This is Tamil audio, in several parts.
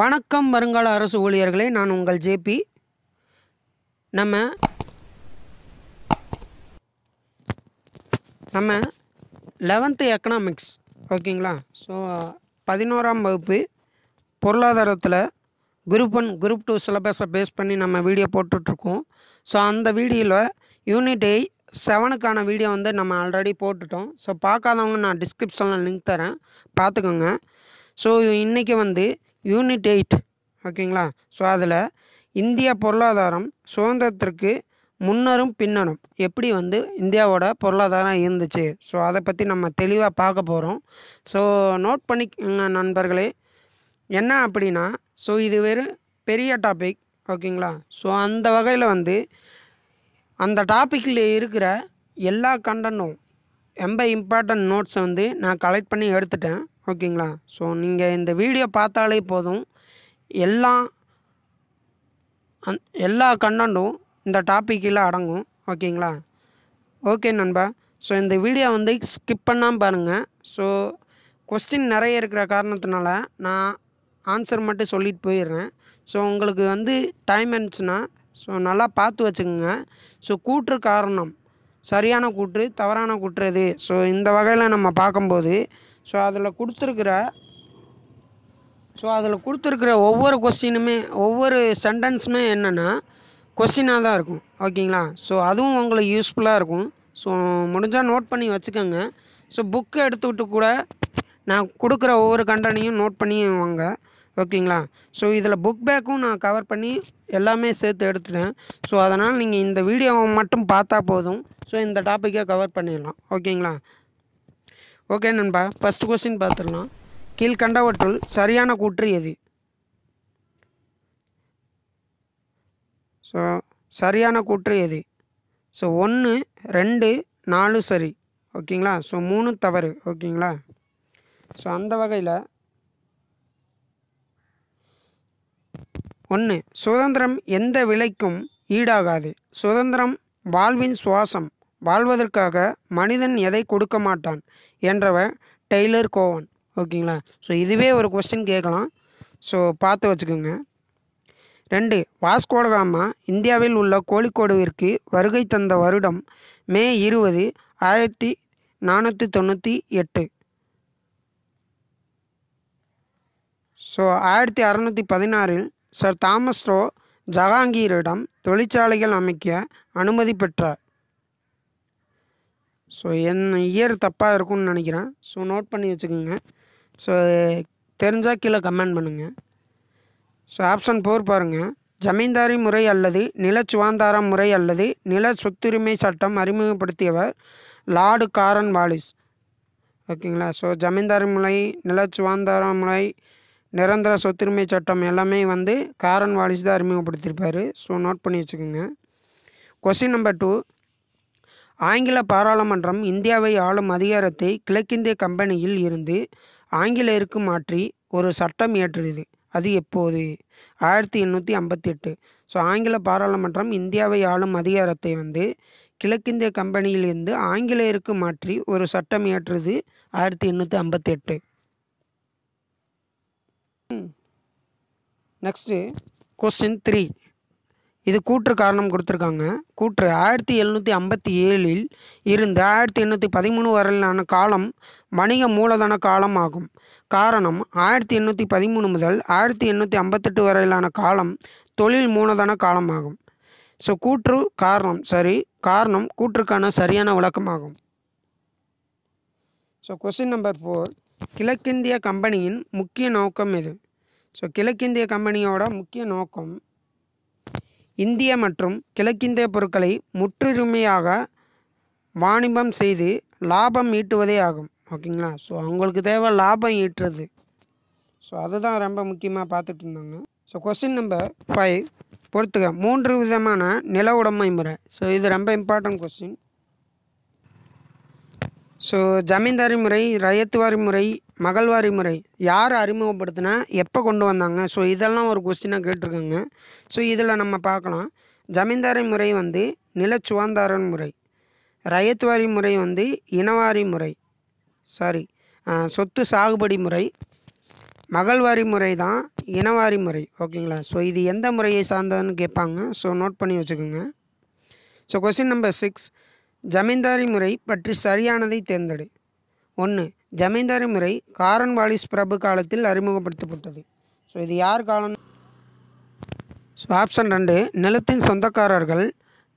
வணக்கம் வருங்கால அரசு ஊழியர்களே நான் உங்கள் ஜேபி நம்ம நம்ம லெவன்த்து எக்கனாமிக்ஸ் ஓகேங்களா ஸோ பதினோராம் வகுப்பு பொருளாதாரத்தில் குரூப் ஒன் குரூப் டூ சிலபஸை பேஸ் பண்ணி நம்ம வீடியோ போட்டுட்ருக்கோம் ஸோ அந்த வீடியோவில் யூனிட் எய் செவனுக்கான வீடியோ வந்து நம்ம ஆல்ரெடி போட்டுட்டோம் ஸோ பார்க்காதவங்க நான் டிஸ்கிரிப்ஷனில் லிங்க் தரேன் பார்த்துக்கோங்க ஸோ இன்றைக்கி வந்து யூனிட் எயிட் ஓகேங்களா ஸோ அதில் இந்திய பொருளாதாரம் சுதந்திரத்திற்கு முன்னரும் பின்னரும் எப்படி வந்து இந்தியாவோட பொருளாதாரம் இருந்துச்சு ஸோ அதை பற்றி நம்ம தெளிவாக பார்க்க போகிறோம் ஸோ நோட் பண்ணிக்க நண்பர்களே என்ன அப்படின்னா ஸோ இது வெறும் பெரிய டாபிக் ஓகேங்களா ஸோ அந்த வகையில் வந்து அந்த டாப்பிக்கில் இருக்கிற எல்லா கண்டனும் ரொம்ப இம்பார்ட்டன்ட் நோட்ஸை வந்து நான் கலெக்ட் பண்ணி எடுத்துட்டேன் ஓகேங்களா ஸோ நீங்கள் இந்த வீடியோ பார்த்தாலே போதும் எல்லா எல்லா கண்டென்ட்டும் இந்த டாப்பிக்கில் அடங்கும் ஓகேங்களா ஓகே நண்பா ஸோ இந்த வீடியோ வந்து ஸ்கிப் பண்ணாமல் பாருங்கள் ஸோ கொஸ்டின் நிறைய இருக்கிற காரணத்தினால நான் ஆன்சர் மட்டும் சொல்லிட்டு போயிடுறேன் ஸோ உங்களுக்கு வந்து டைம் இருந்துச்சுன்னா ஸோ நல்லா பார்த்து வச்சுக்கோங்க ஸோ கூற்று காரணம் சரியான கூற்று தவறான கூற்று எது ஸோ இந்த வகையில் நம்ம பார்க்கும்போது ஸோ அதில் கொடுத்துருக்குற ஸோ அதில் கொடுத்துருக்குற ஒவ்வொரு கொஸ்டினுமே ஒவ்வொரு சென்டென்ஸுமே என்னென்னா கொஸ்டினாக தான் இருக்கும் ஓகேங்களா ஸோ அதுவும் உங்களுக்கு யூஸ்ஃபுல்லாக இருக்கும் ஸோ முடிஞ்சால் நோட் பண்ணி வச்சுக்கோங்க ஸோ புக்கு எடுத்துக்கிட்டு கூட நான் கொடுக்குற ஒவ்வொரு கண்டனையும் நோட் பண்ணி வாங்க ஓகேங்களா ஸோ இதில் புக் பேக்கும் நான் கவர் பண்ணி எல்லாமே சேர்த்து எடுத்துட்டேன் ஸோ அதனால் நீங்கள் இந்த வீடியோவை மட்டும் பார்த்தா போதும் ஸோ இந்த டாப்பிக்கை கவர் பண்ணிடலாம் ஓகேங்களா ஓகே நண்பா ஃபஸ்ட் கொஸ்டின் பார்த்துடலாம் கீழ்கண்டவற்றுள் சரியான கூற்று எது ஸோ சரியான கூற்று எது ஸோ ஒன்று ரெண்டு நாலு சரி ஓகேங்களா ஸோ மூணு தவறு ஓகேங்களா ஸோ அந்த வகையில் ஒன்று சுதந்திரம் எந்த விலைக்கும் ஈடாகாது சுதந்திரம் வாழ்வின் சுவாசம் வாழ்வதற்காக மனிதன் எதை கொடுக்க மாட்டான் என்றவன் டெய்லர் கோவன் ஓகேங்களா ஸோ இதுவே ஒரு கொஸ்டின் கேட்கலாம் ஸோ பார்த்து வச்சுக்கோங்க ரெண்டு வாஸ்கோடகாமா இந்தியாவில் உள்ள கோழிக்கோடுவிற்கு வருகை தந்த வருடம் மே இருபது ஆயிரத்தி நானூற்றி தொண்ணூற்றி எட்டு ஸோ ஆயிரத்தி அறநூற்றி பதினாறில் சர் தாமஸ் ரோ ஜஹாங்கீரிடம் தொழிற்சாலைகள் அமைக்க அனுமதி பெற்றார் ஸோ என் இயர் தப்பாக இருக்கும்னு நினைக்கிறேன் ஸோ நோட் பண்ணி வச்சுக்கோங்க ஸோ தெரிஞ்சால் கீழே கமெண்ட் பண்ணுங்கள் ஸோ ஆப்ஷன் ஃபோர் பாருங்கள் ஜமீன்தாரி முறை அல்லது நில சுகாந்தாரம் முறை அல்லது நில சொத்துரிமை சட்டம் அறிமுகப்படுத்தியவர் லார்டு காரன் வாலிஸ் ஓகேங்களா ஸோ ஜமீன்தாரி முறை நில சுகாந்தார முறை நிரந்தர சொத்துரிமை சட்டம் எல்லாமே வந்து காரன் வாலிஸ் தான் அறிமுகப்படுத்தியிருப்பார் ஸோ நோட் பண்ணி வச்சுக்கோங்க கொஸ்டின் நம்பர் டூ ஆங்கில பாராளுமன்றம் இந்தியாவை ஆளும் அதிகாரத்தை கிழக்கிந்திய கம்பெனியில் இருந்து ஆங்கிலேயருக்கு மாற்றி ஒரு சட்டம் இயற்றியது அது எப்போது ஆயிரத்தி எண்ணூற்றி ஐம்பத்தி எட்டு ஸோ ஆங்கில பாராளுமன்றம் இந்தியாவை ஆளும் அதிகாரத்தை வந்து கிழக்கிந்திய கம்பெனியில் இருந்து ஆங்கிலேயருக்கு மாற்றி ஒரு சட்டம் இயற்றுது ஆயிரத்தி எண்ணூற்றி ஐம்பத்தி எட்டு நெக்ஸ்ட்டு கொஸ்டின் த்ரீ இது கூற்று காரணம் கொடுத்துருக்காங்க கூற்று ஆயிரத்தி எழுநூற்றி ஐம்பத்தி ஏழில் இருந்து ஆயிரத்தி எண்ணூற்றி பதிமூணு வரையிலான காலம் வணிக மூலதன காலம் ஆகும் காரணம் ஆயிரத்தி எண்ணூற்றி பதிமூணு முதல் ஆயிரத்தி எண்ணூற்றி ஐம்பத்தெட்டு வரையிலான காலம் தொழில் மூலதன காலம் ஆகும் ஸோ கூற்று காரணம் சரி காரணம் கூற்றுக்கான சரியான விளக்கமாகும் ஸோ கொஸ்டின் நம்பர் ஃபோர் கிழக்கிந்திய கம்பெனியின் முக்கிய நோக்கம் எது ஸோ கிழக்கிந்திய கம்பெனியோட முக்கிய நோக்கம் இந்திய மற்றும் கிழக்கிந்திய பொருட்களை முற்றுரிமையாக வாணிபம் செய்து லாபம் ஈட்டுவதே ஆகும் ஓகேங்களா ஸோ அவங்களுக்கு தேவை லாபம் ஈட்டுறது ஸோ அதுதான் ரொம்ப முக்கியமாக பார்த்துட்டு இருந்தாங்க ஸோ கொஸ்டின் நம்பர் ஃபைவ் பொறுத்துக்க மூன்று விதமான நில உடைமை முறை ஸோ இது ரொம்ப இம்பார்ட்டன்ட் கொஸ்டின் ஸோ ஜமீன்தாரி முறை ரயத்துவாரி முறை மகள்வாரி முறை யார் அறிமுகப்படுத்தினா எப்போ கொண்டு வந்தாங்க ஸோ இதெல்லாம் ஒரு கொஸ்டினாக கேட்டிருக்காங்க ஸோ இதில் நம்ம பார்க்கலாம் ஜமீன்தாரி முறை வந்து நிலச்சுவாந்தாரன் முறை ரயத்வாரி முறை வந்து இனவாரி முறை சாரி சொத்து சாகுபடி முறை மகள்வாரி முறை தான் இனவாரி முறை ஓகேங்களா ஸோ இது எந்த முறையை சார்ந்ததுன்னு கேட்பாங்க ஸோ நோட் பண்ணி வச்சுக்கோங்க so question number six zamindari முறை பற்றி சரியானதை தேர்ந்தெடு ஒன்று ஜமீன்தாரி முறை காரன் வாலிஸ் பிரபு காலத்தில் அறிமுகப்படுத்தப்பட்டது ஸோ இது யார் காலம் ஸோ ஆப்ஷன் ரெண்டு நிலத்தின் சொந்தக்காரர்கள்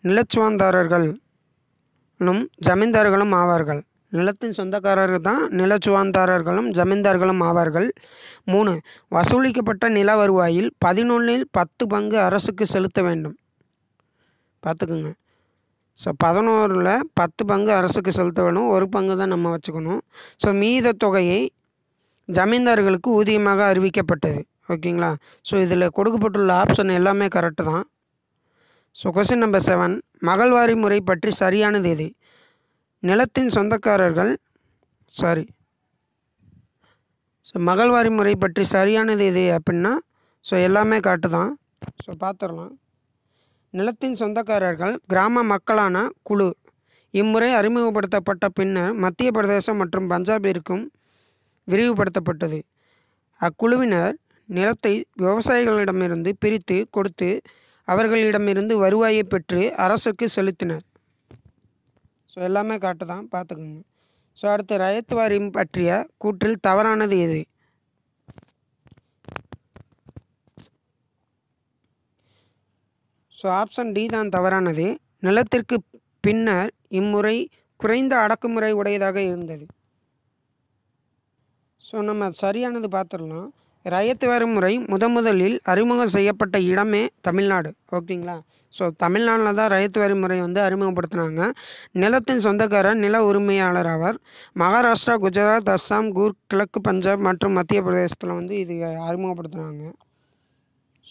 நிலச்சுவாந்தாரர்களும் ஜமீன்தார்களும் ஆவார்கள் நிலத்தின் சொந்தக்காரர்கள் தான் நிலச்சுவாந்தாரர்களும் ஜமீன்தார்களும் ஆவார்கள் மூணு வசூலிக்கப்பட்ட நில வருவாயில் பதினொன்றில் பத்து பங்கு அரசுக்கு செலுத்த வேண்டும் பார்த்துக்குங்க ஸோ பதினோரில் பத்து பங்கு அரசுக்கு செலுத்த வேணும் ஒரு பங்கு தான் நம்ம வச்சுக்கணும் ஸோ மீத தொகையை ஜமீன்தார்களுக்கு ஊதியமாக அறிவிக்கப்பட்டது ஓகேங்களா ஸோ இதில் கொடுக்கப்பட்டுள்ள ஆப்ஷன் எல்லாமே கரெக்டு தான் so question number seven mahalwari முறை பற்றி சரியானது எது நிலத்தின் சொந்தக்காரர்கள் சாரி ஸோ மகள்வாரி முறை பற்றி சரியானது எது அப்படின்னா ஸோ எல்லாமே கரெக்டு தான் ஸோ பார்த்துடலாம் நிலத்தின் சொந்தக்காரர்கள் கிராம மக்களான குழு இம்முறை அறிமுகப்படுத்தப்பட்ட பின்னர் மத்திய பிரதேசம் மற்றும் பஞ்சாபிற்கும் விரிவுபடுத்தப்பட்டது அக்குழுவினர் நிலத்தை விவசாயிகளிடமிருந்து பிரித்து கொடுத்து அவர்களிடமிருந்து வருவாயை பெற்று அரசுக்கு செலுத்தினர் ஸோ எல்லாமே காட்டு தான் பார்த்துக்குங்க ஸோ அடுத்து ரயத்துவாரியம் பற்றிய கூற்றில் தவறானது எது ஸோ ஆப்ஷன் டி தான் தவறானது நிலத்திற்கு பின்னர் இம்முறை குறைந்த அடக்குமுறை உடையதாக இருந்தது ஸோ நம்ம சரியானது பார்த்துடலாம் ரயத்து வரும் முறை முத முதலில் அறிமுகம் செய்யப்பட்ட இடமே தமிழ்நாடு ஓகேங்களா ஸோ தமிழ்நாட்டில் தான் ரயத்து வரிமுறை முறை வந்து அறிமுகப்படுத்தினாங்க நிலத்தின் சொந்தக்காரர் நில உரிமையாளர் ஆவார் மகாராஷ்டிரா குஜராத் அஸ்ஸாம் கூர் கிழக்கு பஞ்சாப் மற்றும் மத்திய பிரதேசத்தில் வந்து இது அறிமுகப்படுத்தினாங்க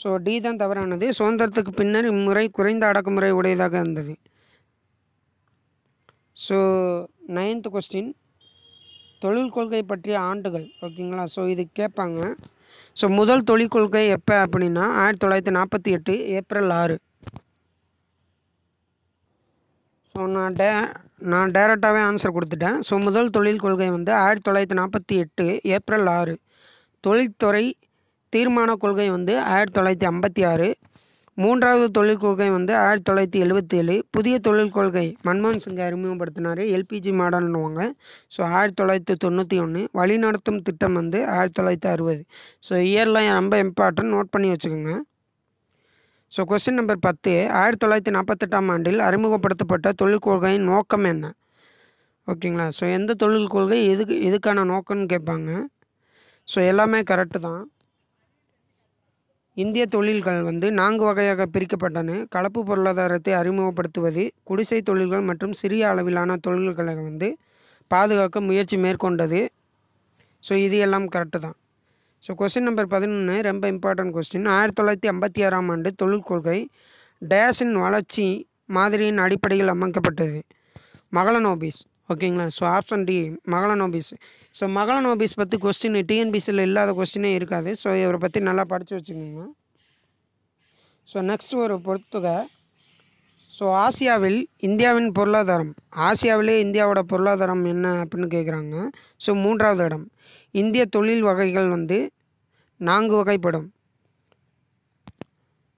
ஸோ டி தான் தவறானது சுதந்திரத்துக்கு பின்னர் இம்முறை குறைந்த அடக்குமுறை உடையதாக இருந்தது ஸோ நைன்த் கொஸ்டின் தொழில் கொள்கை பற்றிய ஆண்டுகள் ஓகேங்களா ஸோ இது கேட்பாங்க ஸோ முதல் தொழில் கொள்கை எப்போ அப்படின்னா ஆயிரத்தி தொள்ளாயிரத்தி நாற்பத்தி எட்டு ஏப்ரல் ஆறு ஸோ நான் டே நான் டேரெக்டாகவே ஆன்சர் கொடுத்துட்டேன் ஸோ முதல் தொழில் கொள்கை வந்து ஆயிரத்தி தொள்ளாயிரத்தி நாற்பத்தி எட்டு ஏப்ரல் ஆறு தொழில்துறை தீர்மான கொள்கை வந்து ஆயிரத்தி தொள்ளாயிரத்தி ஐம்பத்தி ஆறு மூன்றாவது தொழில் கொள்கை வந்து ஆயிரத்தி தொள்ளாயிரத்தி எழுபத்தி ஏழு புதிய தொழில் கொள்கை மன்மோகன் சிங்கை அறிமுகப்படுத்தினார் எல்பிஜி மாடல்னுவாங்க ஸோ ஆயிரத்தி தொள்ளாயிரத்தி தொண்ணூற்றி ஒன்று வழிநடத்தும் திட்டம் வந்து ஆயிரத்தி தொள்ளாயிரத்தி அறுபது ஸோ இயர்லாம் ரொம்ப இம்பார்ட்டன்ட் நோட் பண்ணி வச்சுக்கோங்க ஸோ கொஸ்டின் நம்பர் பத்து ஆயிரத்தி தொள்ளாயிரத்தி நாற்பத்தெட்டாம் ஆண்டில் அறிமுகப்படுத்தப்பட்ட தொழில் கொள்கையின் நோக்கம் என்ன ஓகேங்களா ஸோ எந்த தொழில் கொள்கை எதுக்கு எதுக்கான நோக்கம்னு கேட்பாங்க ஸோ எல்லாமே கரெக்டு தான் இந்திய தொழில்கள் வந்து நான்கு வகையாக பிரிக்கப்பட்டன கலப்பு பொருளாதாரத்தை அறிமுகப்படுத்துவது குடிசை தொழில்கள் மற்றும் சிறிய அளவிலான தொழில்களை வந்து பாதுகாக்க முயற்சி மேற்கொண்டது ஸோ இது எல்லாம் கரெக்டு தான் ஸோ கொஸ்டின் நம்பர் பதினொன்று ரொம்ப இம்பார்ட்டன்ட் கொஸ்டின் ஆயிரத்தி தொள்ளாயிரத்தி ஐம்பத்தி ஆறாம் ஆண்டு தொழில் கொள்கை டேஷின் வளர்ச்சி மாதிரியின் அடிப்படையில் அமைக்கப்பட்டது மகளன் ஓபிஸ் ஓகேங்களா so option D Mahalanobis so Mahalanobis பற்றி கொஸ்டின் டிஎன்பிசியில் இல்லாத கொஸ்டினே இருக்காது ஸோ இவரை பற்றி நல்லா படித்து வச்சுக்கோங்க ஸோ நெக்ஸ்ட் ஒரு பொறுத்துகை ஸோ ஆசியாவில் இந்தியாவின் பொருளாதாரம் ஆசியாவிலே இந்தியாவோட பொருளாதாரம் என்ன அப்படின்னு கேட்குறாங்க ஸோ மூன்றாவது இடம் இந்திய தொழில் வகைகள் வந்து நான்கு வகைப்படும்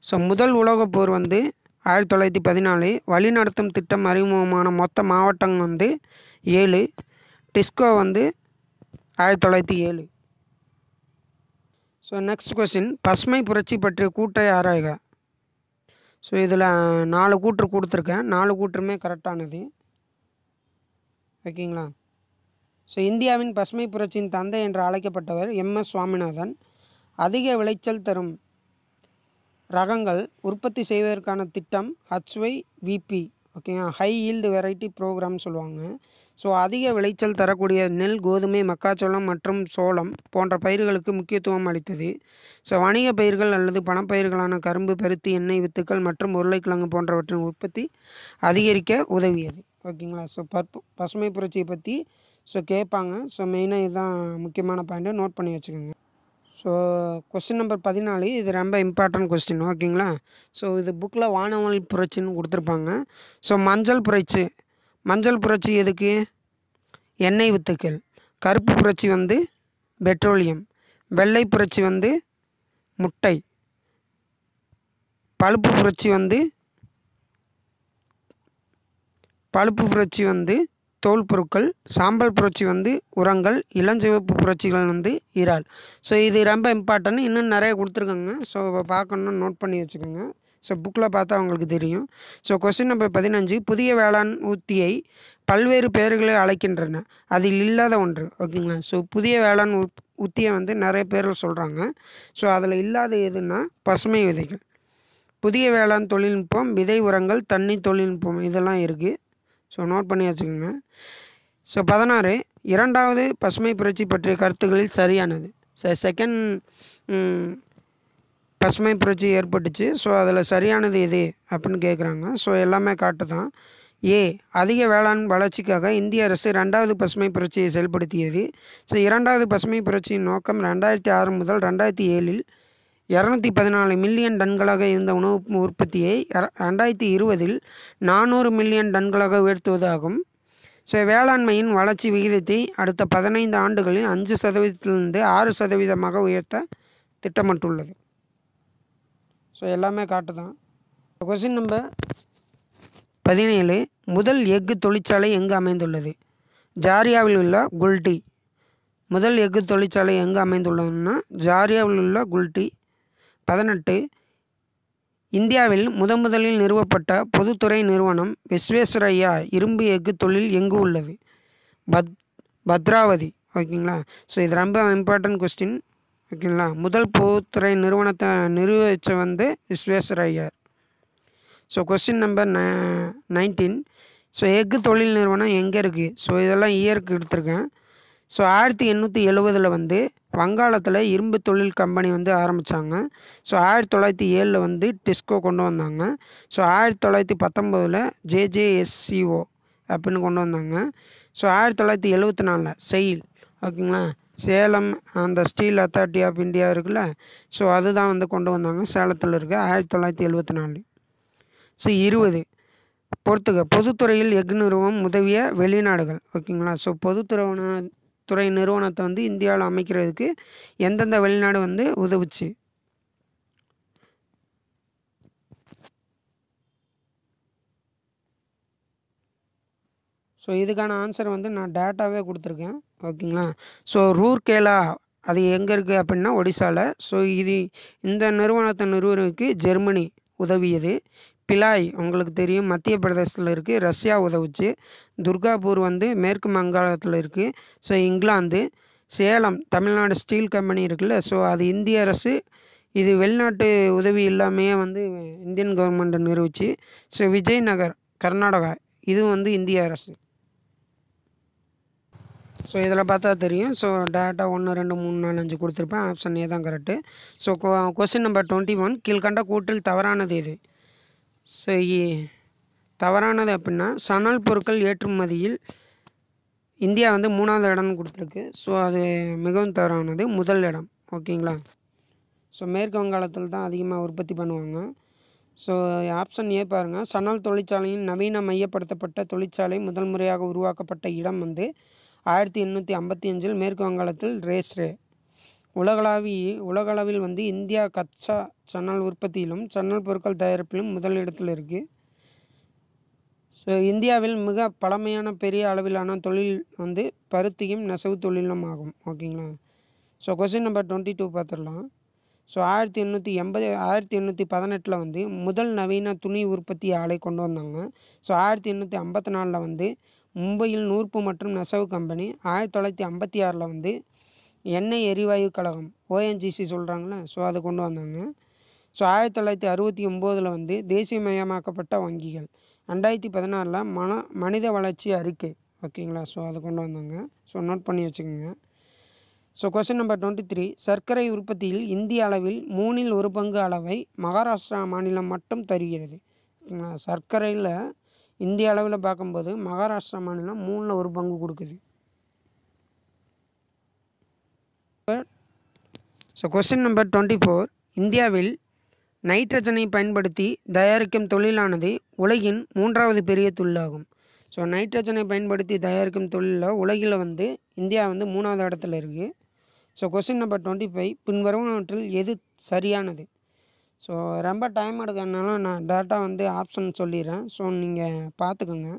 ஸோ முதல் உலகப்போர் வந்து ஆயிரத்தி தொள்ளாயிரத்தி பதினாலு வழிநடத்தும் திட்டம் அறிமுகமான மொத்த மாவட்டம் வந்து ஏழு டிஸ்கோ வந்து ஆயிரத்தி தொள்ளாயிரத்தி ஏழு ஸோ நெக்ஸ்ட் கொஸ்டின் பசுமை புரட்சி பற்றிய கூட்டை ஆராய்க ஸோ இதில் நாலு கூற்று கொடுத்துருக்கேன் நாலு கூற்றுமே கரெக்டானது ஓகேங்களா ஸோ இந்தியாவின் பசுமை புரட்சியின் தந்தை என்று அழைக்கப்பட்டவர் எம் எஸ் சுவாமிநாதன் அதிக விளைச்சல் தரும் ரகங்கள் உற்பத்தி செய்வதற்கான திட்டம் ஹச்ஒய் விபி ஓகேங்களா ஹை ஈல்டு வெரைட்டி ப்ரோக்ராம்னு சொல்லுவாங்க ஸோ அதிக விளைச்சல் தரக்கூடிய நெல் கோதுமை மக்காச்சோளம் மற்றும் சோளம் போன்ற பயிர்களுக்கு முக்கியத்துவம் அளித்தது ஸோ வணிக பயிர்கள் அல்லது பணப்பயிர்களான கரும்பு பருத்தி எண்ணெய் வித்துக்கள் மற்றும் உருளைக்கிழங்கு போன்றவற்றின் உற்பத்தி அதிகரிக்க உதவியது ஓகேங்களா ஸோ பற்பு பசுமை புரட்சியை பற்றி ஸோ கேட்பாங்க ஸோ மெயினாக இதுதான் முக்கியமான பாயிண்ட்டை நோட் பண்ணி வச்சுக்கோங்க ஸோ கொஸ்டின் நம்பர் பதினாலு இது ரொம்ப இம்பார்ட்டன்ட் கொஸ்டின் ஓகேங்களா ஸோ இது புக்கில் வானவல் புரட்சின்னு கொடுத்துருப்பாங்க ஸோ மஞ்சள் புரட்சி மஞ்சள் புரட்சி எதுக்கு எண்ணெய் வித்துக்கள் கருப்பு புரட்சி வந்து பெட்ரோலியம் வெள்ளை புரட்சி வந்து முட்டை பழுப்பு புரட்சி வந்து பழுப்பு புரட்சி வந்து தோல் பொருட்கள் சாம்பல் புரட்சி வந்து உரங்கள் இளஞ்சிவப்பு புரட்சிகள் வந்து இறால் ஸோ இது ரொம்ப இம்பார்ட்டன்ட் இன்னும் நிறைய கொடுத்துருக்கோங்க ஸோ பார்க்கணுன்னு நோட் பண்ணி வச்சுக்கோங்க ஸோ புக்கில் பார்த்தா அவங்களுக்கு தெரியும் ஸோ கொஸ்டின் நம்பர் பதினஞ்சு புதிய வேளாண் உத்தியை பல்வேறு பெயர்களை அழைக்கின்றன அதில் இல்லாத ஒன்று ஓகேங்களா ஸோ புதிய வேளாண் உத்தியை வந்து நிறைய பேரில் சொல்கிறாங்க ஸோ அதில் இல்லாத எதுன்னா பசுமை விதைகள் புதிய வேளாண் தொழில்நுட்பம் விதை உரங்கள் தண்ணி தொழில்நுட்பம் இதெல்லாம் இருக்குது ஸோ நோட் பண்ணி வச்சுக்கோங்க ஸோ பதினாறு இரண்டாவது பசுமை புரட்சி பற்றிய கருத்துக்களில் சரியானது ஸோ செகண்ட் பசுமை புரட்சி ஏற்பட்டுச்சு ஸோ அதில் சரியானது எது அப்படின்னு கேட்குறாங்க ஸோ எல்லாமே காட்டு தான் ஏ அதிக வேளாண் வளர்ச்சிக்காக இந்திய அரசு ரெண்டாவது பசுமை புரட்சியை செயல்படுத்தியது ஸோ இரண்டாவது பசுமை புரட்சியின் நோக்கம் ரெண்டாயிரத்தி ஆறு முதல் ரெண்டாயிரத்தி ஏழில் இரநூத்தி பதினாலு மில்லியன் டன்களாக இருந்த உணவு உற்பத்தியை ரெண்டாயிரத்தி இருபதில் நானூறு மில்லியன் டன்களாக உயர்த்துவதாகும் ஸோ வேளாண்மையின் வளர்ச்சி விகிதத்தை அடுத்த பதினைந்து ஆண்டுகளில் அஞ்சு சதவீதத்திலிருந்து ஆறு சதவீதமாக உயர்த்த திட்டமிட்டுள்ளது ஸோ எல்லாமே காட்டு தான் கொஸ்டின் நம்பர் பதினேழு முதல் எஃகு தொழிற்சாலை எங்கு அமைந்துள்ளது ஜாரியாவில் உள்ள குல்டி முதல் எஃகு தொழிற்சாலை எங்கு அமைந்துள்ளதுன்னா ஜாரியாவில் உள்ள குல்டி பதினெட்டு இந்தியாவில் முதன்முதலில் நிறுவப்பட்ட பொதுத்துறை நிறுவனம் ஐயா இரும்பு எஃகு தொழில் எங்கு உள்ளது பத் பத்ராவதி ஓகேங்களா ஸோ இது ரொம்ப இம்பார்ட்டன்ட் கொஸ்டின் ஓகேங்களா முதல் பொதுத்துறை நிறுவனத்தை நிர்வகித்த வந்து விஸ்வேஸ்வரையர் ஸோ கொஸ்டின் நம்பர் ந நைன்டீன் ஸோ எஃகு தொழில் நிறுவனம் எங்கே இருக்குது ஸோ இதெல்லாம் இயருக்கு எடுத்திருக்கேன் ஸோ ஆயிரத்தி எண்ணூற்றி எழுபதில் வந்து வங்காளத்தில் இரும்பு தொழில் கம்பெனி வந்து ஆரம்பித்தாங்க ஸோ ஆயிரத்தி தொள்ளாயிரத்தி ஏழில் வந்து டிஸ்கோ கொண்டு வந்தாங்க ஸோ ஆயிரத்தி தொள்ளாயிரத்தி பத்தொம்போதில் ஜேஜேஎஸ்சிஓ அப்படின்னு கொண்டு வந்தாங்க ஸோ ஆயிரத்தி தொள்ளாயிரத்தி எழுபத்தி நாலில் செயில் ஓகேங்களா சேலம் அந்த ஸ்டீல் அத்தாரிட்டி ஆஃப் இந்தியா இருக்குல்ல ஸோ அதுதான் வந்து கொண்டு வந்தாங்க சேலத்தில் இருக்க ஆயிரத்தி தொள்ளாயிரத்தி எழுபத்தி நாலு ஸோ இருபது பொறுத்துக்க பொதுத்துறையில் எஃகு நிறுவம் உதவிய வெளிநாடுகள் ஓகேங்களா ஸோ பொதுத்துறை துறை நிறுவனத்தை வந்து இந்தியாவில் அமைக்கிறதுக்கு எந்தெந்த வெளிநாடு வந்து உதவுச்சு ஸோ இதுக்கான ஆன்சர் வந்து நான் டேட்டாவே கொடுத்துருக்கேன் ஓகேங்களா ஸோ ரூர்கேலா அது எங்கே இருக்குது அப்படின்னா ஒடிசாவில் ஸோ இது இந்த நிறுவனத்தை நிறுவனத்துக்கு ஜெர்மனி உதவியது பிலாய் உங்களுக்கு தெரியும் மத்திய பிரதேசத்தில் இருக்குது ரஷ்யா உதவுச்சு துர்காபூர் வந்து மேற்கு வங்காளத்தில் இருக்குது ஸோ இங்கிலாந்து சேலம் தமிழ்நாடு ஸ்டீல் கம்பெனி இருக்குல்ல ஸோ அது இந்திய அரசு இது வெளிநாட்டு உதவி இல்லாமையே வந்து இந்தியன் கவர்மெண்ட்டை நிறுவிச்சு ஸோ விஜய்நகர் கர்நாடகா இதுவும் வந்து இந்திய அரசு ஸோ இதில் பார்த்தா தெரியும் ஸோ டேட்டா ஒன்று ரெண்டு மூணு நாலு அஞ்சு கொடுத்துருப்பேன் ஆப்ஷன் ஏ தான் correct so question number twenty one கீழ்கண்ட கூட்டில் தவறானது இது செய்யி தவறானது அப்படின்னா சணல் பொருட்கள் ஏற்றுமதியில் இந்தியா வந்து மூணாவது இடம்னு கொடுத்துருக்கு ஸோ அது மிகவும் தவறானது முதல் இடம் ஓகேங்களா ஸோ மேற்கு வங்காளத்தில் தான் அதிகமாக உற்பத்தி பண்ணுவாங்க ஸோ ஆப்ஷன் ஏ பாருங்கள் சணல் தொழிற்சாலையின் நவீன மையப்படுத்தப்பட்ட தொழிற்சாலை முதல் முறையாக உருவாக்கப்பட்ட இடம் வந்து ஆயிரத்தி எண்ணூற்றி ஐம்பத்தி அஞ்சில் மேற்கு வங்காளத்தில் ரேஸ்ரே உலகளாவி உலகளவில் வந்து இந்தியா கச்சா சன்னல் உற்பத்தியிலும் சன்னல் பொருட்கள் தயாரிப்பிலும் முதலிடத்தில் இருக்குது ஸோ இந்தியாவில் மிக பழமையான பெரிய அளவிலான தொழில் வந்து பருத்தியும் நெசவு தொழிலும் ஆகும் ஓகேங்களா so question number twenty two பார்த்துடலாம் ஸோ ஆயிரத்தி எண்ணூற்றி எண்பது ஆயிரத்தி எண்ணூற்றி பதினெட்டில் வந்து முதல் நவீன துணி உற்பத்தி ஆலை கொண்டு வந்தாங்க ஸோ ஆயிரத்தி எண்ணூற்றி ஐம்பத்தி நாலில் வந்து மும்பையில் நூற்பு மற்றும் நெசவு கம்பெனி ஆயிரத்தி தொள்ளாயிரத்தி ஐம்பத்தி ஆறில் வந்து எண்ணெய் எரிவாயு கழகம் ஓஎன்ஜிசி சொல்கிறாங்களே ஸோ அதை கொண்டு வந்தாங்க ஸோ ஆயிரத்தி தொள்ளாயிரத்தி அறுபத்தி ஒம்போதில் வந்து தேசியமயமாக்கப்பட்ட வங்கிகள் ரெண்டாயிரத்தி பதினாலில் மன மனித வளர்ச்சி அறிக்கை ஓகேங்களா ஸோ அதை கொண்டு வந்தாங்க ஸோ நோட் பண்ணி வச்சுக்கோங்க so question number twenty three சர்க்கரை உற்பத்தியில் இந்திய அளவில் மூணில் ஒரு பங்கு அளவை மகாராஷ்டிரா மாநிலம் மட்டும் தருகிறது சர்க்கரையில் இந்திய அளவில் பார்க்கும்போது மகாராஷ்டிரா மாநிலம் மூணில் ஒரு பங்கு கொடுக்குது so question number twenty four இந்தியாவில் நைட்ரஜனை பயன்படுத்தி தயாரிக்கும் தொழிலானது உலகின் மூன்றாவது பெரிய தொழிலாகும் ஸோ நைட்ரஜனை பயன்படுத்தி தயாரிக்கும் தொழிலில் உலகில் வந்து இந்தியா வந்து மூணாவது இடத்துல இருக்குது so question number twenty five பின்வருவனவற்றில் எது சரியானது ஸோ ரொம்ப டைம் எடுக்கிறதுனால நான் டேரெக்டாக வந்து ஆப்ஷன் சொல்லிடுறேன் ஸோ நீங்கள் பார்த்துக்கோங்க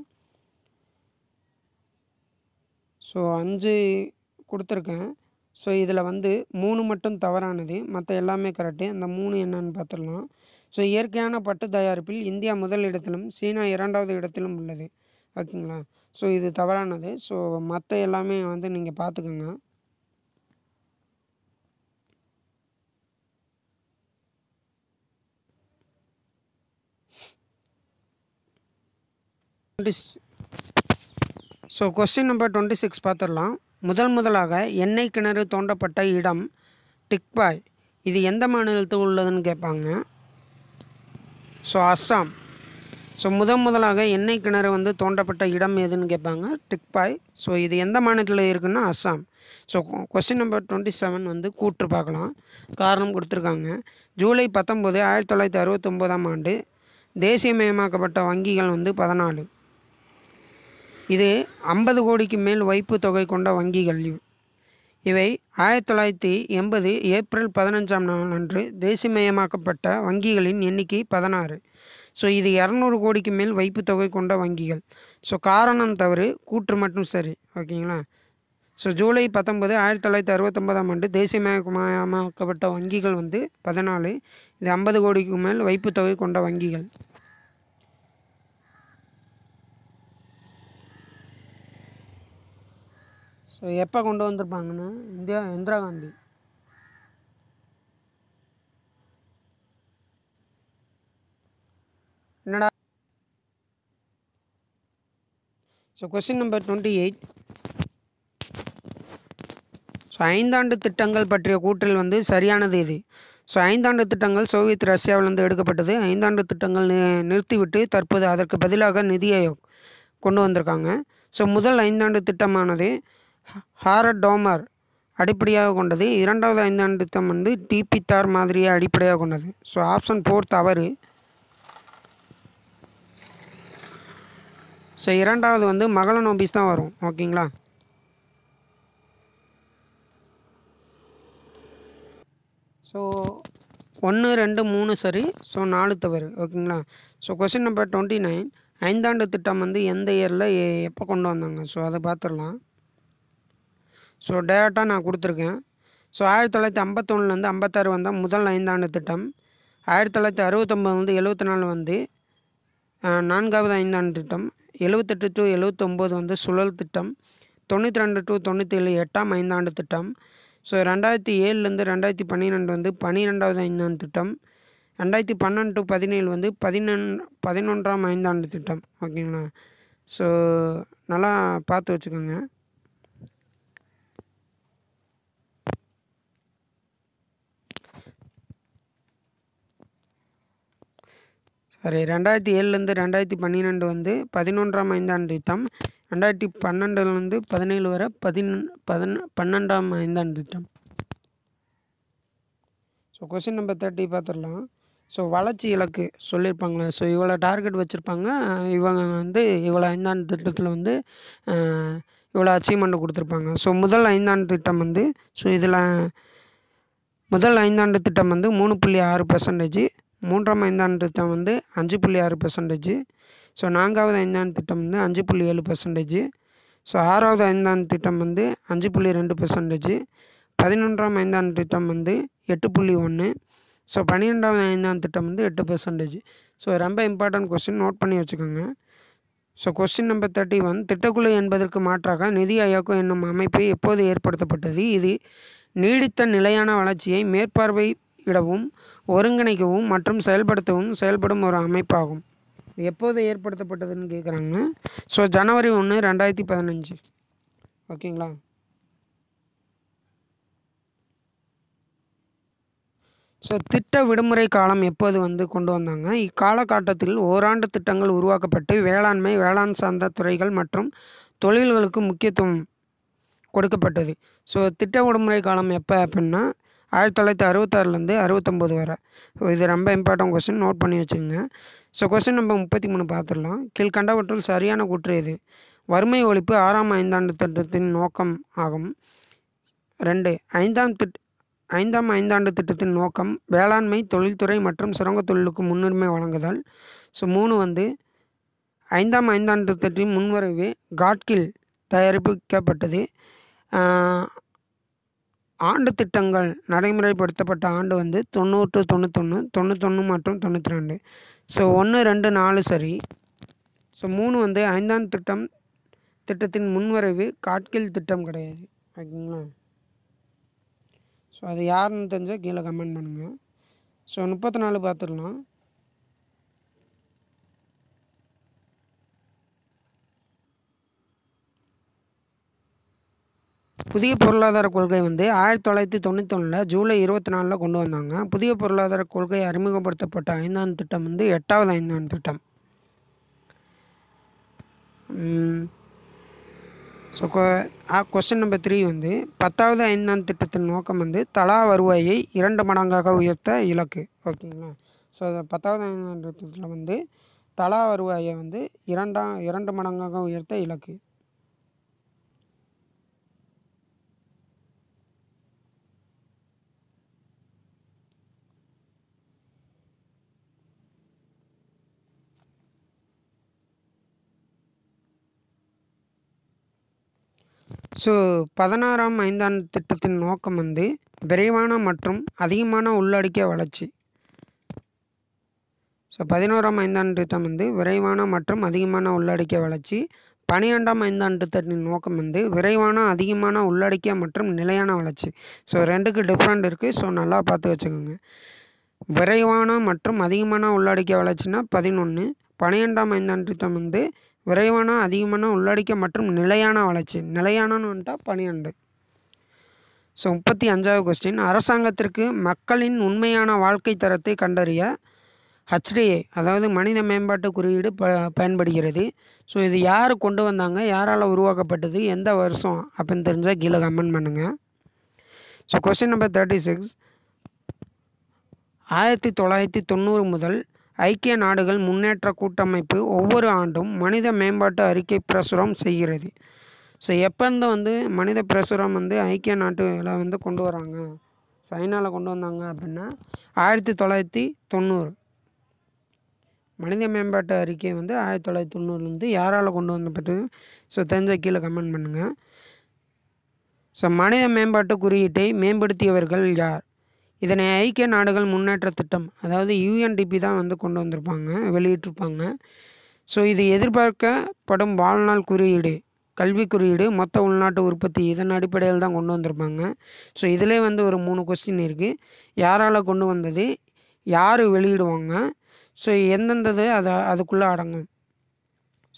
ஸோ அஞ்சு கொடுத்துருக்கேன் ஸோ இதில் வந்து மூணு மட்டும் தவறானது மற்ற எல்லாமே கரெக்டு அந்த மூணு என்னன்னு பார்த்துடலாம் ஸோ இயற்கையான பட்டு தயாரிப்பில் இந்தியா முதல் இடத்திலும் சீனா இரண்டாவது இடத்திலும் உள்ளது ஓகேங்களா ஸோ இது தவறானது ஸோ மற்ற எல்லாமே வந்து நீங்கள் பார்த்துக்கோங்க so question number twenty six பார்த்துடலாம் முதல் முதலாக எண்ணெய் கிணறு தோண்டப்பட்ட இடம் டிக்பாய் இது எந்த மாநிலத்தில் உள்ளதுன்னு கேட்பாங்க ஸோ அஸ்ஸாம் ஸோ முதன் முதலாக எண்ணெய் கிணறு வந்து தோண்டப்பட்ட இடம் எதுன்னு கேட்பாங்க டிக்பாய் ஸோ இது எந்த மாநிலத்தில் இருக்குன்னா Assam so question number twenty seven வந்து கூற்று பார்க்கலாம் காரணம் கொடுத்துருக்காங்க ஜூலை பத்தொம்போது ஆயிரத்தி தொள்ளாயிரத்தி அறுபத்தொம்போதாம் ஆண்டு தேசியமயமாக்கப்பட்ட வங்கிகள் வந்து பதினாலு இது ஐம்பது கோடிக்கு மேல் வைப்பு தொகை கொண்ட வங்கிகள் இவை ஆயிரத்தி தொள்ளாயிரத்தி எண்பது ஏப்ரல் பதினஞ்சாம் நாள் அன்று தேசியமயமாக்கப்பட்ட வங்கிகளின் எண்ணிக்கை பதினாறு ஸோ இது இரநூறு கோடிக்கு மேல் வைப்பு தொகை கொண்ட வங்கிகள் ஸோ காரணம் தவறு கூற்று மட்டும் சரி ஓகேங்களா ஸோ ஜூலை பத்தொன்பது ஆயிரத்தி தொள்ளாயிரத்தி அறுபத்தொன்பதாம் ஆண்டு தேசியமயமாக்கப்பட்ட வங்கிகள் வந்து பதினாலு இது ஐம்பது கோடிக்கு மேல் வைப்பு தொகை கொண்ட வங்கிகள் ஸோ எப்போ கொண்டு வந்திருப்பாங்கன்னா இந்தியா இந்திரா காந்தி என்னடா so question number twenty eight so ஐந்தாண்டு திட்டங்கள் பற்றிய கூற்றில் வந்து சரியானது இது ஸோ ஐந்தாண்டு திட்டங்கள் சோவியத் ரஷ்யாவிலிருந்து எடுக்கப்பட்டது ஐந்தாண்டு திட்டங்கள் நிறுத்திவிட்டு தற்போது அதற்கு பதிலாக நிதி ஆயோக் கொண்டு வந்திருக்காங்க ஸோ முதல் ஐந்தாண்டு திட்டமானது ஹாரடோமர் அடிப்படையாக கொண்டது இரண்டாவது ஐந்தாண்டு திட்டம் வந்து டிபி தார் மாதிரியை அடிப்படையாக கொண்டது ஸோ ஆப்ஷன் ஃபோர் தவறு ஸோ இரண்டாவது வந்து மகளன் நோபிஸ் தான் வரும் ஓகேங்களா ஸோ ஒன்று ரெண்டு மூணு சரி ஸோ நாலு தவறு ஓகேங்களா so question number twenty nine ஐந்தாண்டு திட்டம் வந்து எந்த இயரில் எப்போ கொண்டு வந்தாங்க ஸோ அதை பார்த்துடலாம் ஸோ டேரெக்டாக நான் கொடுத்துருக்கேன் ஸோ ஆயிரத்தி தொள்ளாயிரத்தி ஐம்பத்தொன்னுலேருந்து ஐம்பத்தாறு வந்தால் முதல் ஐந்தாண்டு திட்டம் ஆயிரத்தி தொள்ளாயிரத்தி அறுபத்தொம்போதுலேருந்து எழுபத்தி நாலு வந்து நான்காவது ஐந்தாண்டு திட்டம் எழுபத்தெட்டு டு எழுபத்தொம்போது வந்து சுழல் திட்டம் தொண்ணூற்றி ரெண்டு டு தொண்ணூற்றி ஏழு எட்டாம் ஐந்தாண்டு திட்டம் ஸோ ரெண்டாயிரத்தி ஏழுலேருந்து ரெண்டாயிரத்தி பன்னிரெண்டு வந்து பன்னிரெண்டாவது ஐந்தாண்டு திட்டம் ரெண்டாயிரத்தி பன்னெண்டு டு பதினேழு வந்து பதினொன் பதினொன்றாம் ஐந்தாண்டு திட்டம் ஓகேங்களா ஸோ நல்லா பார்த்து வச்சுக்கோங்க சரி ரெண்டாயிரத்தி ஏழுலேருந்து ரெண்டாயிரத்தி பன்னிரெண்டு வந்து பதினொன்றாம் ஐந்தாண்டு திட்டம் ரெண்டாயிரத்தி பன்னெண்டுலேருந்து பதினேழு வரை பதின பதின பன்னெண்டாம் ஐந்தாண்டு திட்டம் ஸோ கொஸ்டின் நம்பர் தேர்ட்டி பார்த்துடலாம் ஸோ வளர்ச்சி இலக்கு சொல்லியிருப்பாங்களே ஸோ இவ்வளோ டார்கெட் வச்சுருப்பாங்க இவங்க வந்து இவ்வளோ ஐந்தாண்டு திட்டத்தில் வந்து இவ்வளோ அச்சீவ்மெண்ட் கொடுத்துருப்பாங்க ஸோ முதல் ஐந்தாண்டு திட்டம் வந்து ஸோ இதில் முதல் ஐந்தாண்டு திட்டம் வந்து மூணு புள்ளி ஆறு பர்சன்டேஜ் மூன்றாம் ஐந்தாண்டு திட்டம் வந்து அஞ்சு புள்ளி ஆறு பர்சன்டேஜ் ஸோ நான்காவது ஐந்தாண்டு திட்டம் வந்து அஞ்சு புள்ளி ஏழு பர்சன்டேஜ் ஸோ ஆறாவது ஐந்தாண்டு திட்டம் வந்து அஞ்சு புள்ளி ரெண்டு பர்சன்டேஜ் பதினொன்றாம் ஐந்தாண்டு திட்டம் வந்து எட்டு புள்ளி ஒன்று ஸோ பன்னிரெண்டாவது ஐந்தாண்டு திட்டம் வந்து எட்டு பர்சன்டேஜ் ஸோ ரொம்ப இம்பார்ட்டன்ட் கொஸ்டின் நோட் பண்ணி வச்சுக்கோங்க so question number thirty one திட்டக்குழு என்பதற்கு மாற்றாக நிதி ஆயோக்கம் என்னும் அமைப்பு எப்போது ஏற்படுத்தப்பட்டது இது நீடித்த நிலையான வளர்ச்சியை மேற்பார்வை இடவும் ஒருங்கிணைக்கவும் மற்றும் செயல்படுத்தவும் செயல்படும் ஒரு அமைப்பாகும் எப்போது ஏற்படுத்தப்பட்டதுன்னு கேட்குறாங்க ஸோ ஜனவரி ஒன்று ரெண்டாயிரத்தி பதினஞ்சு ஓகேங்களா ஸோ திட்ட விடுமுறை காலம் எப்போது வந்து கொண்டு வந்தாங்க இக்காலகட்டத்தில் ஓராண்டு திட்டங்கள் உருவாக்கப்பட்டு வேளாண்மை வேளாண் சார்ந்த துறைகள் மற்றும் தொழில்களுக்கு முக்கியத்துவம் கொடுக்கப்பட்டது ஸோ திட்ட விடுமுறை காலம் எப்போ அப்படின்னா ஆயிரத்தி தொள்ளாயிரத்தி அறுபத்தாறுலேருந்து அறுபத்தொம்போது வரை இது ரொம்ப இம்பார்ட்டன்ட் கொஸ்டின் நோட் பண்ணி வச்சுங்க ஸோ கொஸ்டின் நம்ம முப்பத்தி மூணு பார்த்துடலாம் கீழ்கண்டவற்றில் சரியான குற்று எது வறுமை ஒழிப்பு ஆறாம் ஐந்தாண்டு திட்டத்தின் நோக்கம் ஆகும் ரெண்டு ஐந்தாம் திட் ஐந்தாம் ஐந்தாண்டு திட்டத்தின் நோக்கம் வேளாண்மை தொழில்துறை மற்றும் சுரங்க தொழிலுக்கு முன்னுரிமை வழங்குதல் ஸோ மூணு வந்து ஐந்தாம் ஐந்தாண்டு திட்டத்தின் முன்வரைவு காட்கில் தயாரிப்பிக்கப்பட்டது ஆண்டு திட்டங்கள் நடைமுறைப்படுத்தப்பட்ட ஆண்டு வந்து தொண்ணூற்று தொண்ணூத்தொன்று தொண்ணூத்தொன்று மற்றும் தொண்ணூற்றி ரெண்டு ஸோ ஒன்று ரெண்டு நாலு சரி ஸோ மூணு வந்து ஐந்தாம் திட்டம் திட்டத்தின் முன்வரைவு காட்கில் திட்டம் கிடையாது ஓகேங்களா ஸோ அது யாருன்னு தெரிஞ்சால் கீழே கமெண்ட் பண்ணுங்கள் ஸோ முப்பத்தி நாலு பார்த்துடலாம் புதிய பொருளாதார கொள்கை வந்து ஆயிரத்தி தொள்ளாயிரத்தி தொண்ணூத்தொன்னில் ஜூலை இருபத்தி நாலில் கொண்டு வந்தாங்க புதிய பொருளாதார கொள்கை அறிமுகப்படுத்தப்பட்ட ஐந்தாம் திட்டம் வந்து எட்டாவது ஐந்தாம் திட்டம் ஸோ கொஸ்டின் நம்பர் த்ரீ வந்து பத்தாவது ஐந்தாம் திட்டத்தின் நோக்கம் வந்து தலா வருவாயை இரண்டு மடங்காக உயர்த்த இலக்கு ஓகேங்களா ஸோ பத்தாவது ஐந்தாம் திட்டத்தில் வந்து தலா வருவாயை வந்து இரண்டாம் இரண்டு மடங்காக உயர்த்த இலக்கு ஸோ பதினாறாம் ஐந்தாண்டு திட்டத்தின் நோக்கம் வந்து விரைவான மற்றும் அதிகமான உள்ளடக்கிய வளர்ச்சி ஸோ பதினோராம் ஐந்தாண்டு திட்டம் வந்து விரைவான மற்றும் அதிகமான உள்ளடக்கிய வளர்ச்சி பனிரெண்டாம் ஐந்தாண்டு திட்டத்தின் நோக்கம் வந்து விரைவான அதிகமான உள்ளடக்கிய மற்றும் நிலையான வளர்ச்சி ஸோ ரெண்டுக்கு டிஃப்ரெண்ட் இருக்குது ஸோ நல்லா பார்த்து வச்சுக்கோங்க விரைவான மற்றும் அதிகமான உள்ளடக்கிய வளர்ச்சின்னா பதினொன்று பனிரெண்டாம் ஐந்தாண்டு திட்டம் வந்து விரைவான அதிகமான உள்ளடக்க மற்றும் நிலையான வளர்ச்சி நிலையானன்னு வந்துட்டா பனிரெண்டு ஸோ முப்பத்தி அஞ்சாவது கொஸ்டின் அரசாங்கத்திற்கு மக்களின் உண்மையான வாழ்க்கை தரத்தை கண்டறிய ஹச்டிஏ அதாவது மனித மேம்பாட்டு குறியீடு ப பயன்படுகிறது ஸோ இது யார் கொண்டு வந்தாங்க யாரால் உருவாக்கப்பட்டது எந்த வருஷம் அப்படின்னு தெரிஞ்சால் கீழே கமெண்ட் பண்ணுங்கள் so question number thirty six ஆயிரத்தி தொள்ளாயிரத்தி தொண்ணூறு முதல் ஐக்கிய நாடுகள் முன்னேற்ற கூட்டமைப்பு ஒவ்வொரு ஆண்டும் மனித மேம்பாட்டு அறிக்கை பிரசுரம் செய்கிறது ஸோ எப்போருந்து வந்து மனித பிரசுரம் வந்து ஐக்கிய நாட்டுகளை வந்து கொண்டு வராங்க சைனாவில் கொண்டு வந்தாங்க அப்படின்னா ஆயிரத்தி தொள்ளாயிரத்தி தொண்ணூறு மனித மேம்பாட்டு அறிக்கை வந்து ஆயிரத்தி தொள்ளாயிரத்தி தொண்ணூறுலேருந்து யாரால் கொண்டு வந்த பற்றி ஸோ தெரிஞ்ச கீழே கமெண்ட் பண்ணுங்கள் ஸோ மனித மேம்பாட்டு குறியீட்டை மேம்படுத்தியவர்கள் யார் இதனை ஐக்கிய நாடுகள் முன்னேற்ற திட்டம் அதாவது யூஎன்டிபி தான் வந்து கொண்டு வந்திருப்பாங்க வெளியிட்டிருப்பாங்க ஸோ இது எதிர்பார்க்கப்படும் வாழ்நாள் குறியீடு கல்வி குறியீடு மொத்த உள்நாட்டு உற்பத்தி இதன் அடிப்படையில் தான் கொண்டு வந்திருப்பாங்க ஸோ இதிலே வந்து ஒரு மூணு கொஸ்டின் இருக்குது யாரால் கொண்டு வந்தது யார் வெளியிடுவாங்க ஸோ எந்தெந்தது அதை அதுக்குள்ளே அடங்கும்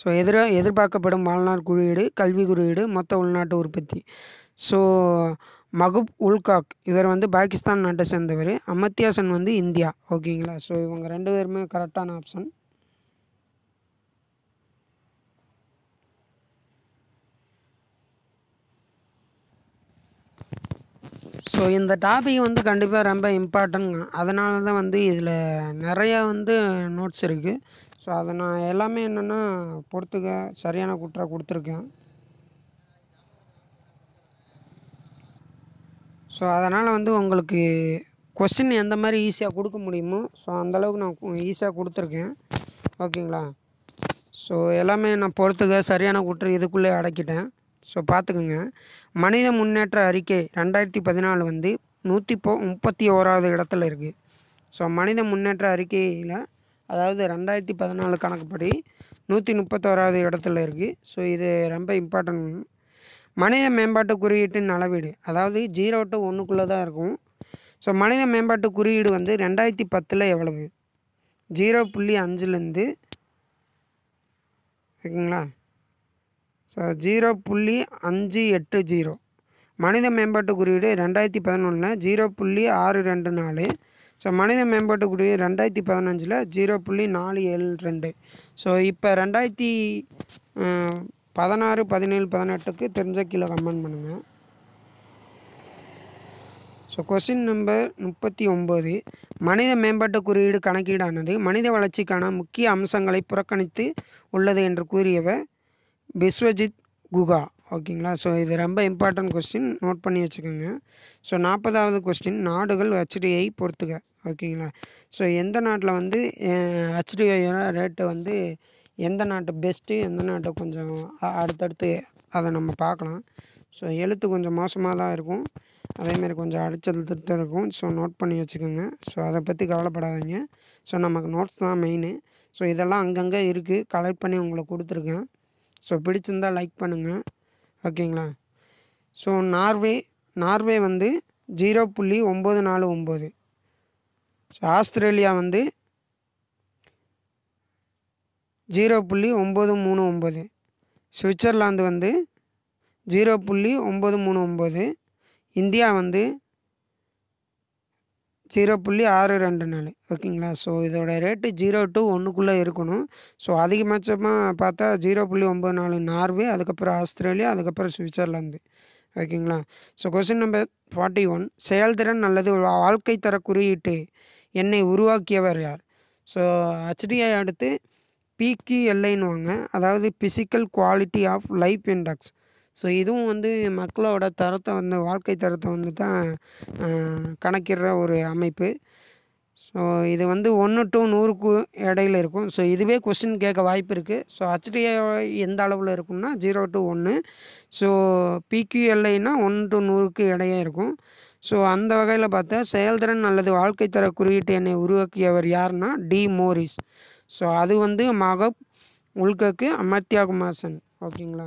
ஸோ எதிர எதிர்பார்க்கப்படும் வாழ்நாள் குறியீடு கல்வி குறியீடு மொத்த உள்நாட்டு உற்பத்தி ஸோ மகுப் உல்காக் இவர் வந்து பாகிஸ்தான் நாட்டை சேர்ந்தவர் அமத்தியாசன் வந்து இந்தியா ஓகேங்களா ஸோ இவங்க ரெண்டு பேருமே கரெக்டான ஆப்ஷன் ஸோ இந்த டாபிக் வந்து கண்டிப்பாக ரொம்ப இம்பார்ட்டன் அதனால தான் வந்து இதில் நிறையா வந்து நோட்ஸ் இருக்குது ஸோ அதை நான் எல்லாமே என்னென்னா பொறுத்துக்க சரியான குற்றம் கொடுத்துருக்கேன் ஸோ அதனால் வந்து உங்களுக்கு கொஸ்டின் எந்த மாதிரி ஈஸியாக கொடுக்க முடியுமோ ஸோ அந்தளவுக்கு நான் ஈஸியாக கொடுத்துருக்கேன் ஓகேங்களா ஸோ எல்லாமே நான் பொறுத்துக்க சரியான குற்றம் இதுக்குள்ளே அடக்கிட்டேன் ஸோ பார்த்துக்குங்க மனித முன்னேற்ற அறிக்கை ரெண்டாயிரத்தி பதினாலு வந்து நூற்றி போ முப்பத்தி ஓராவது இடத்துல இருக்குது ஸோ மனித முன்னேற்ற அறிக்கையில் அதாவது ரெண்டாயிரத்தி பதினாலு கணக்குப்படி நூற்றி முப்பத்தோராவது இடத்துல இருக்குது ஸோ இது ரொம்ப இம்பார்ட்டன்ட் மனித மேம்பாட்டு குறியீட்டின் அளவீடு அதாவது ஜீரோ டு ஒன்றுக்குள்ளே தான் இருக்கும் ஸோ மனித மேம்பாட்டு குறியீடு வந்து ரெண்டாயிரத்தி பத்தில் எவ்வளவு ஜீரோ புள்ளி அஞ்சுலேருந்து ஓகேங்களா ஸோ ஜீரோ புள்ளி அஞ்சு எட்டு ஜீரோ மனித மேம்பாட்டு குறியீடு ரெண்டாயிரத்தி பதினொன்றில் ஜீரோ புள்ளி ஆறு ரெண்டு நாலு ஸோ மனித மேம்பாட்டு குறியீடு ரெண்டாயிரத்தி பதினஞ்சில் ஜீரோ புள்ளி நாலு ஏழு ரெண்டு ஸோ இப்போ ரெண்டாயிரத்தி பதினாறு பதினேழு பதினெட்டுக்கு தெரிஞ்ச கீழே கமெண்ட் பண்ணுங்கள் ஸோ கொஸ்டின் நம்பர் முப்பத்தி ஒம்பது மனித மேம்பாட்டு குறியீடு கணக்கீடானது மனித வளர்ச்சிக்கான முக்கிய அம்சங்களை புறக்கணித்து உள்ளது என்று கூறியவர் பிஸ்வஜித் குகா ஓகேங்களா ஸோ இது ரொம்ப இம்பார்ட்டன்ட் கொஸ்டின் நோட் பண்ணி வச்சுக்கோங்க ஸோ நாற்பதாவது கொஸ்டின் நாடுகள் ஹெச்டிஐ பொறுத்துக்க ஓகேங்களா ஸோ எந்த நாட்டில் வந்து ஹெச்டிஐயோட ரேட்டு வந்து எந்த நாட்டு பெஸ்ட்டு எந்த நாட்டை கொஞ்சம் அடுத்தடுத்து அதை நம்ம பார்க்கலாம் ஸோ எழுத்து கொஞ்சம் மோசமாக தான் இருக்கும் அதேமாரி கொஞ்சம் அடிச்செழுத்து இருக்கும் ஸோ நோட் பண்ணி வச்சுக்கோங்க ஸோ அதை பற்றி கவலைப்படாதீங்க ஸோ நமக்கு நோட்ஸ் தான் மெயினு ஸோ இதெல்லாம் அங்கங்கே இருக்குது கலெக்ட் பண்ணி உங்களுக்கு கொடுத்துருக்கேன் ஸோ பிடிச்சிருந்தால் லைக் பண்ணுங்கள் ஓகேங்களா ஸோ நார்வே நார்வே வந்து ஜீரோ புள்ளி ஒம்பது நாலு ஒம்பது ஸோ ஆஸ்திரேலியா வந்து ஜீரோ புள்ளி ஒம்பது மூணு ஒம்பது சுவிட்சர்லாந்து வந்து ஜீரோ புள்ளி ஒம்பது மூணு ஒம்பது இந்தியா வந்து ஜீரோ புள்ளி ஆறு ரெண்டு நாலு ஓகேங்களா ஸோ இதோட ரேட்டு ஜீரோ டு ஒன்றுக்குள்ளே இருக்கணும் ஸோ அதிகபட்சமாக பார்த்தா ஜீரோ புள்ளி ஒம்பது நாலு நார்வே அதுக்கப்புறம் ஆஸ்திரேலியா அதுக்கப்புறம் சுவிட்சர்லாந்து ஓகேங்களா so question number forty one செயல்திறன் அல்லது வாழ்க்கை தர குறியீட்டு என்னை உருவாக்கியவர் யார் ஸோ ஹெச்டிஐ அடுத்து பிக்யூஎல்ஐன்னுவாங்க அதாவது physical quality of life index so இதுவும் வந்து மக்களோட தரத்தை வந்து வாழ்க்கை தரத்தை வந்து தான் கணக்கிடுற ஒரு அமைப்பு ஸோ இது வந்து ஒன்று டு நூறுக்கு இடையில இருக்கும் ஸோ இதுவே கொஸ்டின் கேட்க வாய்ப்பு இருக்குது ஸோ ஹச்டிஐ எந்த அளவில் இருக்கும்னா ஜீரோ டு ஒன்று ஸோ பிகியூஎல்ஐனா ஒன்று டு நூறுக்கு இடையே இருக்கும் ஸோ அந்த வகையில் பார்த்தா செயல்திறன் அல்லது வாழ்க்கை தர குறியீட்டு எண்ணை உருவாக்கியவர் யாருன்னா டி மோரிஸ் ஸோ அது வந்து மகப் உல்கக்கு அமர்த்தியா குமாசன் ஓகேங்களா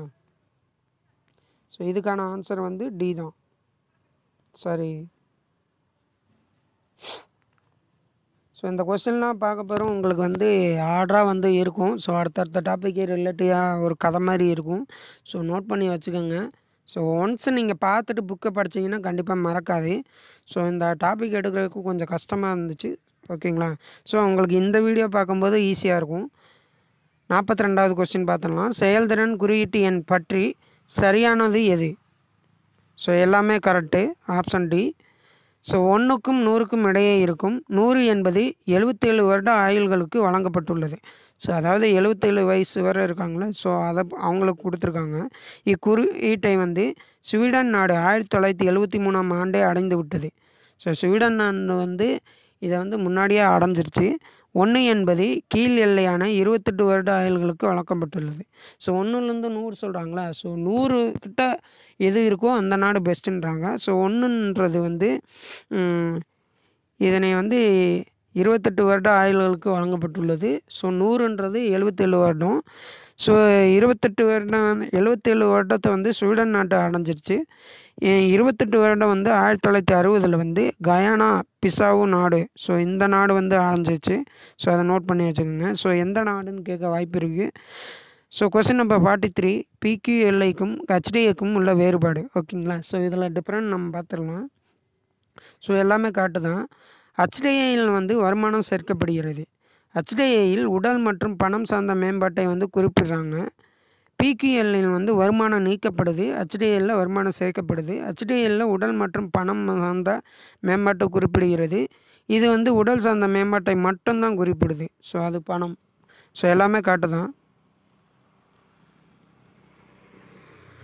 ஸோ இதுக்கான ஆன்சர் வந்து டி தான் சரி ஸோ இந்த கொஸ்டின்லாம் பார்க்க போகிறோம் உங்களுக்கு வந்து ஆர்டராக வந்து இருக்கும் ஸோ அடுத்தடுத்த டாப்பிக்கே ரிலேட்டிவாக ஒரு கதை மாதிரி இருக்கும் ஸோ நோட் பண்ணி வச்சுக்கோங்க ஸோ ஒன்ஸ் நீங்கள் பார்த்துட்டு புக்கை படித்தீங்கன்னா கண்டிப்பாக மறக்காது ஸோ இந்த டாபிக் எடுக்கிறதுக்கு கொஞ்சம் கஷ்டமாக இருந்துச்சு ஓகேங்களா ஸோ உங்களுக்கு இந்த வீடியோ பார்க்கும்போது ஈஸியாக இருக்கும் நாற்பத்தி ரெண்டாவது கொஸ்டின் பார்த்துடலாம் செயல்திறன் குறியீட்டு எண் பற்றி சரியானது எது ஸோ எல்லாமே கரெக்டு ஆப்ஷன் டி ஸோ ஒன்றுக்கும் நூறுக்கும் இடையே இருக்கும் நூறு என்பது எழுபத்தேழு வருட ஆயுள்களுக்கு வழங்கப்பட்டுள்ளது ஸோ அதாவது எழுபத்தேழு வயசு வரை இருக்காங்களே ஸோ அதை அவங்களுக்கு கொடுத்துருக்காங்க இக்குறியீட்டை வந்து ஸ்வீடன் நாடு ஆயிரத்தி தொள்ளாயிரத்தி எழுபத்தி மூணாம் ஆண்டே அடைந்து விட்டது ஸோ ஸ்வீடன் நாடு வந்து இதை வந்து முன்னாடியே அடைஞ்சிருச்சு ஒன்று என்பது கீழ் எல்லையான இருபத்தெட்டு வருட ஆயுள்களுக்கு வழங்கப்பட்டுள்ளது ஸோ ஒன்றுலேருந்து நூறு சொல்கிறாங்களா ஸோ நூறு கிட்ட எது இருக்கோ அந்த நாடு பெஸ்ட்டுன்றாங்க ஸோ ஒன்றுன்றது வந்து இதனை வந்து இருபத்தெட்டு வருட ஆயுள்களுக்கு வழங்கப்பட்டுள்ளது ஸோ நூறுன்றது எழுபத்தேழு வருடம் ஸோ இருபத்தெட்டு வருடம் எழுபத்தேழு வருடத்தை வந்து ஸ்வீடன் நாட்டை அடைஞ்சிருச்சு இருபத்தெட்டு வருடம் வந்து ஆயிரத்தி தொள்ளாயிரத்தி அறுபதில் வந்து கயானா பிசாவு நாடு ஸோ இந்த நாடு வந்து அடைஞ்சிருச்சு ஸோ அதை நோட் பண்ணி வச்சுக்கோங்க ஸோ எந்த நாடுன்னு கேட்க வாய்ப்பு இருக்குது so question number forty three பிக்யூஎல்ஐக்கும் ஹெச்டிஏக்கும் உள்ள வேறுபாடு ஓகேங்களா ஸோ இதில் டிஃப்ரெண்ட் நம்ம பார்த்துடலாம் ஸோ எல்லாமே காட்டு தான் ஹச்டிஏயில் வந்து வருமானம் சேர்க்கப்படுகிறது ஹெச்டிஐயில் உடல் மற்றும் பணம் சார்ந்த மேம்பாட்டை வந்து குறிப்பிடுறாங்க பிக்யூஎல்லில் வந்து வருமானம் நீக்கப்படுது ஹெச்டிஎல்லில் வருமானம் சேர்க்கப்படுது ஹெச்டிஎல்லில் உடல் மற்றும் பணம் சார்ந்த மேம்பாட்டை குறிப்பிடுகிறது இது வந்து உடல் சார்ந்த மேம்பாட்டை மட்டும்தான் குறிப்பிடுது ஸோ அது பணம் ஸோ எல்லாமே காட்டு தான்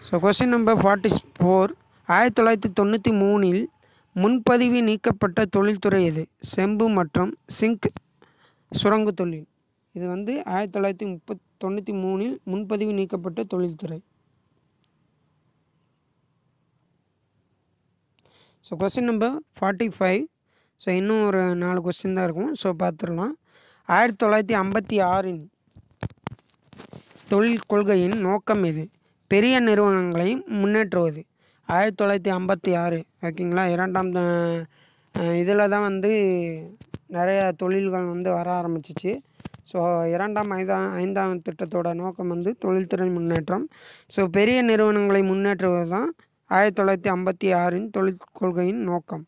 so question number forty four ஆயிரத்தி தொள்ளாயிரத்தி தொண்ணூற்றி மூணில் முன்பதிவு நீக்கப்பட்ட தொழில்துறை எது செம்பு மற்றும் சிங்க் சுரங்க தொழில் இது வந்து ஆயிரத்தி தொள்ளாயிரத்தி முப்பத் தொண்ணூற்றி மூணில் முன்பதிவு நீக்கப்பட்ட தொழில்துறை so question number forty five so இன்னும் ஒரு நாலு கொஸ்டின் தான் இருக்கும் ஸோ பார்த்துடலாம் ஆயிரத்தி தொள்ளாயிரத்தி ஐம்பத்தி ஆறின் தொழில் கொள்கையின் நோக்கம் எது பெரிய நிறுவனங்களை முன்னேற்றுவது ஆயிரத்தி தொள்ளாயிரத்தி ஐம்பத்தி ஆறு ஓகேங்களா இரண்டாம் இதில் தான் வந்து நிறையா தொழில்கள் வந்து வர ஆரம்பிச்சிச்சு ஸோ இரண்டாம் ஐந்தாம் ஐந்தாம் திட்டத்தோட நோக்கம் வந்து தொழில்துறை முன்னேற்றம் ஸோ பெரிய நிறுவனங்களை முன்னேற்றுவது தான் ஆயிரத்தி தொள்ளாயிரத்தி ஐம்பத்தி ஆறின் தொழில் கொள்கையின் நோக்கம்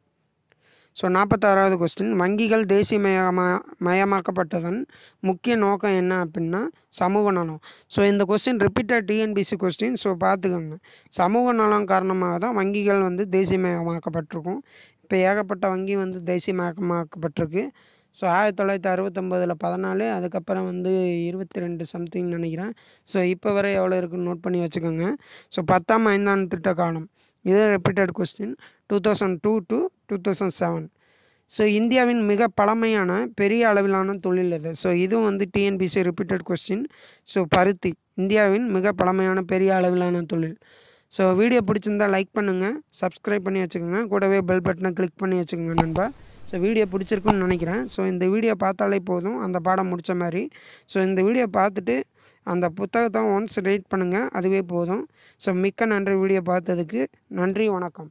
ஸோ நாற்பத்தாறாவது கொஸ்டின் வங்கிகள் தேசியமயமா மயமாக்கப்பட்டதன் முக்கிய நோக்கம் என்ன அப்படின்னா சமூக நலம் ஸோ இந்த question repeated TNPSC question so பார்த்துக்கோங்க சமூக நலம் காரணமாக தான் வங்கிகள் வந்து தேசியமயமாக்கப்பட்டிருக்கும் இப்போ ஏகப்பட்ட வங்கி வந்து தேசியமயமாக்கப்பட்டிருக்கு ஸோ ஆயிரத்தி தொள்ளாயிரத்தி அறுபத்தொம்போதில் பதினாலு அதுக்கப்புறம் வந்து இருபத்தி ரெண்டு சம்திங் நினைக்கிறேன் ஸோ இப்போ வரை எவ்வளோ இருக்குன்னு நோட் பண்ணி வச்சுக்கோங்க ஸோ பத்தாம் ஐந்தாண்டு திட்ட காலம் இது repeated question two thousand two to two thousand seven so இந்தியாவின் மிக பழமையான பெரிய அளவிலான தொழில் இது ஸோ இதுவும் வந்து டிஎன்பிசி ரிப்பீட்டட் கொஸ்டின் ஸோ பருத்தி இந்தியாவின் மிக பழமையான பெரிய அளவிலான தொழில் ஸோ வீடியோ பிடிச்சிருந்தால் லைக் பண்ணுங்கள் சப்ஸ்கிரைப் பண்ணி வச்சுக்கோங்க கூடவே பெல் பட்டனை கிளிக் பண்ணி வச்சுக்கோங்க நண்பா ஸோ வீடியோ பிடிச்சிருக்குன்னு நினைக்கிறேன் ஸோ இந்த வீடியோ பார்த்தாலே போதும் அந்த பாடம் முடித்த மாதிரி ஸோ இந்த வீடியோ பார்த்துட்டு அந்த புத்தகத்தை ஒன்ஸ் ரீட் பண்ணுங்கள் அதுவே போதும் ஸோ மிக்க நன்றி வீடியோ பார்த்ததுக்கு நன்றி வணக்கம்